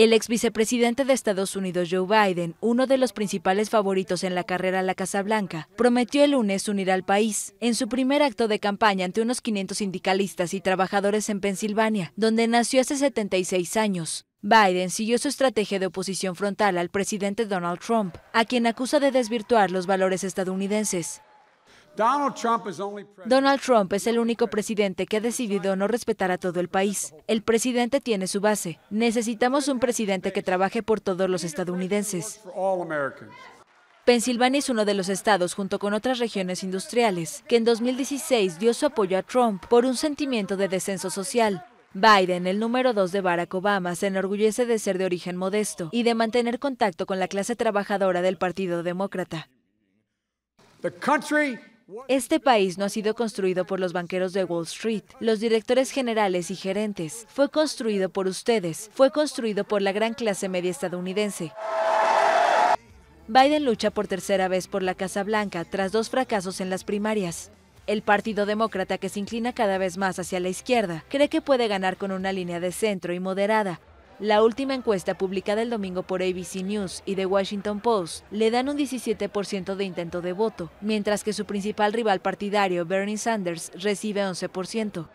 El ex vicepresidente de Estados Unidos Joe Biden, uno de los principales favoritos en la carrera a la Casa Blanca, prometió el lunes unir al país en su primer acto de campaña ante unos 500 sindicalistas y trabajadores en Pensilvania, donde nació hace 76 años. Biden siguió su estrategia de oposición frontal al presidente Donald Trump, a quien acusa de desvirtuar los valores estadounidenses. Donald Trump es el único presidente que ha decidido no respetar a todo el país. El presidente tiene su base. Necesitamos un presidente que trabaje por todos los estadounidenses. Pensilvania es uno de los estados, junto con otras regiones industriales, que en 2016 dio su apoyo a Trump por un sentimiento de descenso social. Biden, el número dos de Barack Obama, se enorgullece de ser de origen modesto y de mantener contacto con la clase trabajadora del Partido Demócrata. Este país no ha sido construido por los banqueros de Wall Street, los directores generales y gerentes. Fue construido por ustedes. Fue construido por la gran clase media estadounidense. Biden lucha por tercera vez por la Casa Blanca tras dos fracasos en las primarias. El Partido Demócrata, que se inclina cada vez más hacia la izquierda, cree que puede ganar con una línea de centro y moderada, la última encuesta publicada el domingo por ABC News y The Washington Post le dan un 17% de intento de voto, mientras que su principal rival partidario, Bernie Sanders, recibe 11%.